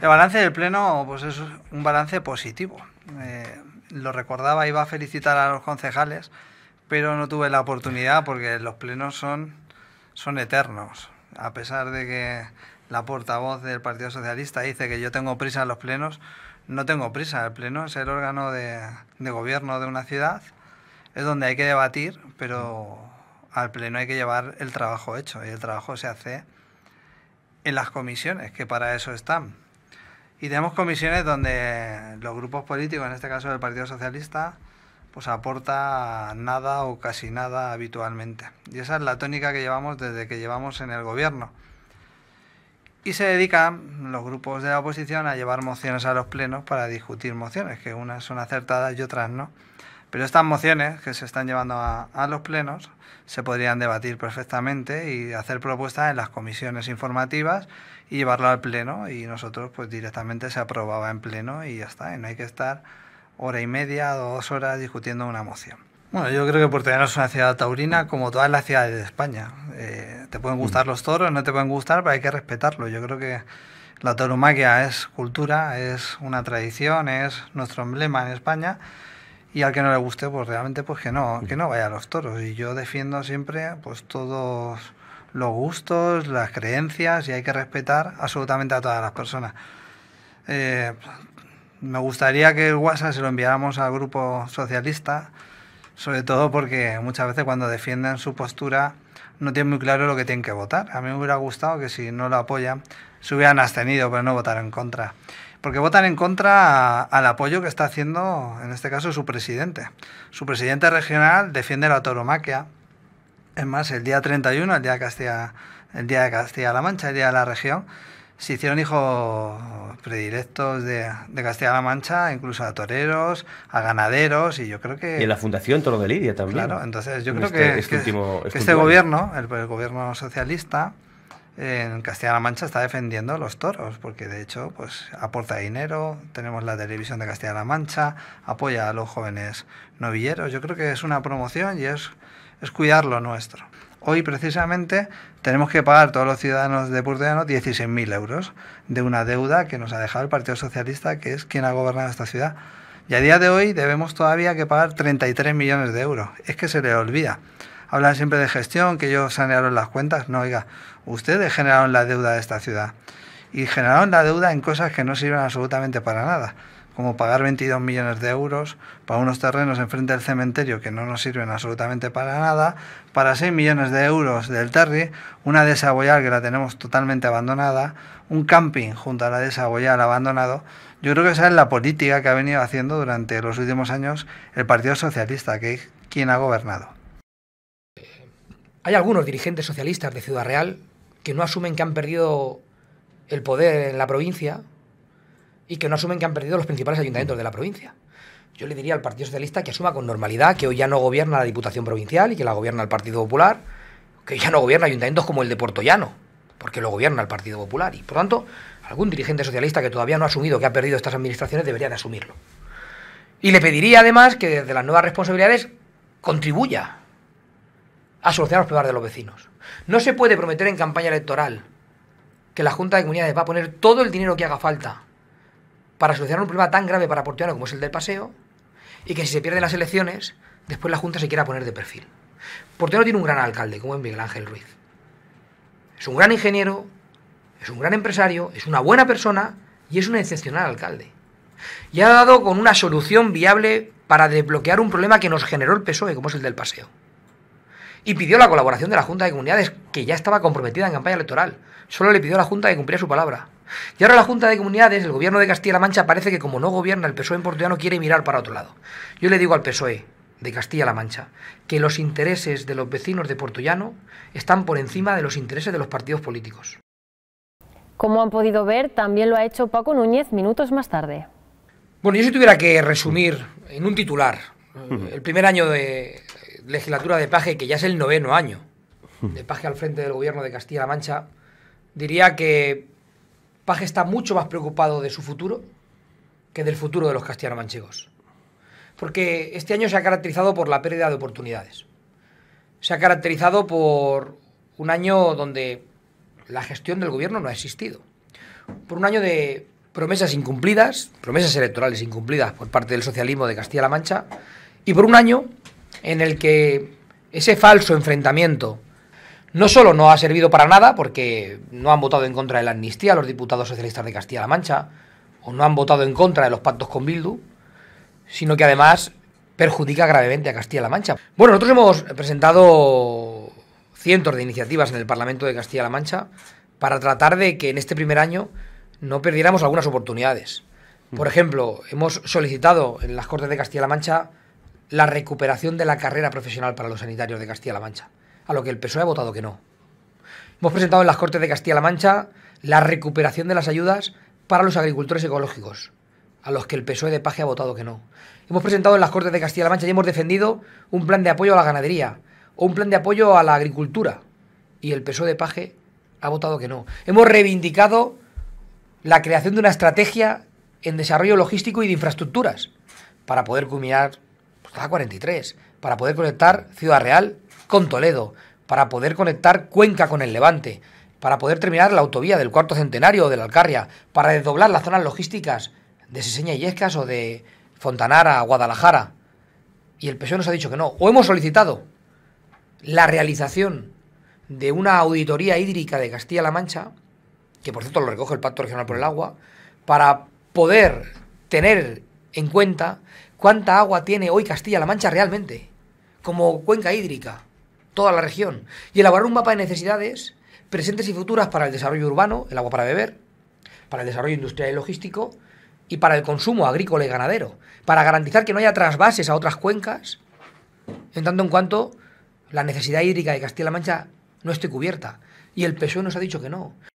El balance del Pleno pues es un balance positivo. Eh, lo recordaba, iba a felicitar a los concejales, pero no tuve la oportunidad porque los plenos son, son eternos. A pesar de que la portavoz del Partido Socialista dice que yo tengo prisa en los plenos, no tengo prisa. El pleno es el órgano de gobierno de una ciudad, es donde hay que debatir, pero al pleno hay que llevar el trabajo hecho y el trabajo se hace en las comisiones, que para eso están. Y tenemos comisiones donde los grupos políticos, en este caso el Partido Socialista, pues aporta nada o casi nada habitualmente. Y esa es la tónica que llevamos desde que llevamos en el gobierno. Y se dedican los grupos de la oposición a llevar mociones a los plenos para discutir mociones, que unas son acertadas y otras no. Pero estas mociones que se están llevando a, los plenos se podrían debatir perfectamente y hacer propuestas en las comisiones informativas y llevarlo al pleno y nosotros pues directamente se aprobaba en pleno y ya está, y no hay que estar hora y media, o dos horas discutiendo una moción. Bueno, yo creo que Puerto es una ciudad taurina como todas las ciudades de España. Eh, te pueden mm. gustar los toros, no te pueden gustar, pero hay que respetarlo. Yo creo que la tauromaquia es cultura, es una tradición, es nuestro emblema en España y al que no le guste, pues realmente pues que no, que no vaya a los toros. Y yo defiendo siempre pues todos los gustos, las creencias y hay que respetar absolutamente a todas las personas. Eh, me gustaría que el WhatsApp se lo enviáramos al grupo socialista, sobre todo porque muchas veces cuando defienden su postura no tiene muy claro lo que tienen que votar. A mí me hubiera gustado que si no lo apoyan, se hubieran abstenido, pero no votar en contra. Porque votan en contra al apoyo que está haciendo, en este caso, su presidente. Su presidente regional defiende la tauromaquia. Es más, el día 31, el día de Castilla, el día de Castilla-La Mancha, el día de la región, se hicieron hijos predilectos de, Castilla-La Mancha, incluso a toreros, a ganaderos, y yo creo que... Y en la Fundación Toro de Lidia también. Claro, entonces yo creo este, este este que, este, último, este, gobierno, el, gobierno socialista, en Castilla-La Mancha está defendiendo los toros, porque de hecho pues aporta dinero, tenemos la televisión de Castilla-La Mancha, apoya a los jóvenes novilleros, yo creo que es una promoción y es, es cuidar lo nuestro. Hoy precisamente tenemos que pagar todos los ciudadanos de Burdeos 16.000 euros de una deuda que nos ha dejado el Partido Socialista, que es quien ha gobernado esta ciudad. Y a día de hoy debemos todavía que pagar 33 millones de euros. Es que se les olvida. Hablan siempre de gestión, que ellos sanearon las cuentas. No, oiga, ustedes generaron la deuda de esta ciudad. Y generaron la deuda en cosas que no sirven absolutamente para nada como pagar 22 millones de euros para unos terrenos enfrente del cementerio que no nos sirven absolutamente para nada, para 6 millones de euros del Terry, una desaboyal que la tenemos totalmente abandonada, un camping junto a la desaboyal abandonado. Yo creo que esa es la política que ha venido haciendo durante los últimos años el Partido Socialista, que es quien ha gobernado. Hay algunos dirigentes socialistas de Ciudad Real que no asumen que han perdido el poder en la provincia y que no asumen que han perdido los principales ayuntamientos de la provincia. Yo le diría al Partido Socialista que asuma con normalidad que hoy ya no gobierna la Diputación Provincial y que la gobierna el Partido Popular, que hoy ya no gobierna ayuntamientos como el de Portollano, porque lo gobierna el Partido Popular. Y por tanto, algún dirigente socialista que todavía no ha asumido que ha perdido estas administraciones debería de asumirlo. Y le pediría además que desde las nuevas responsabilidades contribuya a solucionar los problemas de los vecinos. No se puede prometer en campaña electoral que la Junta de Comunidades va a poner todo el dinero que haga falta para solucionar un problema tan grave para Portiano como es el del paseo, y que si se pierden las elecciones, después la Junta se quiera poner de perfil. Portiano tiene un gran alcalde, como es Miguel Ángel Ruiz. Es un gran ingeniero, es un gran empresario, es una buena persona y es un excepcional alcalde. Y ha dado con una solución viable para desbloquear un problema que nos generó el PSOE, como es el del paseo y pidió la colaboración de la Junta de Comunidades, que ya estaba comprometida en campaña electoral. Solo le pidió a la Junta que cumpliera su palabra. Y ahora la Junta de Comunidades, el gobierno de Castilla-La Mancha, parece que como no gobierna el PSOE en Portugal, quiere mirar para otro lado. Yo le digo al PSOE de Castilla-La Mancha que los intereses de los vecinos de Portollano están por encima de los intereses de los partidos políticos. Como han podido ver, también lo ha hecho Paco Núñez minutos más tarde. Bueno, yo si tuviera que resumir en un titular el primer año de, legislatura de Paje, que ya es el noveno año de Paje al frente del gobierno de Castilla-La Mancha, diría que Paje está mucho más preocupado de su futuro que del futuro de los castellano-manchegos. Porque este año se ha caracterizado por la pérdida de oportunidades. Se ha caracterizado por un año donde la gestión del gobierno no ha existido. Por un año de promesas incumplidas, promesas electorales incumplidas por parte del socialismo de Castilla-La Mancha, y por un año en el que ese falso enfrentamiento no solo no ha servido para nada, porque no han votado en contra de la amnistía los diputados socialistas de Castilla-La Mancha, o no han votado en contra de los pactos con Bildu, sino que además perjudica gravemente a Castilla-La Mancha. Bueno, nosotros hemos presentado cientos de iniciativas en el Parlamento de Castilla-La Mancha para tratar de que en este primer año no perdiéramos algunas oportunidades. Por ejemplo, hemos solicitado en las Cortes de Castilla-La Mancha la recuperación de la carrera profesional para los sanitarios de Castilla-La Mancha, a lo que el PSOE ha votado que no. Hemos presentado en las Cortes de Castilla-La Mancha la recuperación de las ayudas para los agricultores ecológicos, a los que el PSOE de Paje ha votado que no. Hemos presentado en las Cortes de Castilla-La Mancha y hemos defendido un plan de apoyo a la ganadería o un plan de apoyo a la agricultura, y el PSOE de Paje ha votado que no. Hemos reivindicado la creación de una estrategia en desarrollo logístico y de infraestructuras para poder culminar pues a 43, para poder conectar Ciudad Real con Toledo, para poder conectar Cuenca con el Levante, para poder terminar la autovía del cuarto centenario o de la Alcarria, para desdoblar las zonas logísticas de Seseña y Yescas o de Fontanara a Guadalajara. Y el PSOE nos ha dicho que no. O hemos solicitado la realización de una auditoría hídrica de Castilla-La Mancha, que por cierto lo recoge el Pacto Regional por el Agua, para poder tener en cuenta cuánta agua tiene hoy Castilla-La Mancha realmente, como cuenca hídrica, toda la región, y elaborar un mapa de necesidades presentes y futuras para el desarrollo urbano, el agua para beber, para el desarrollo industrial y logístico, y para el consumo agrícola y ganadero, para garantizar que no haya trasvases a otras cuencas, en tanto en cuanto la necesidad hídrica de Castilla-La Mancha no esté cubierta. Y el PSOE nos ha dicho que no.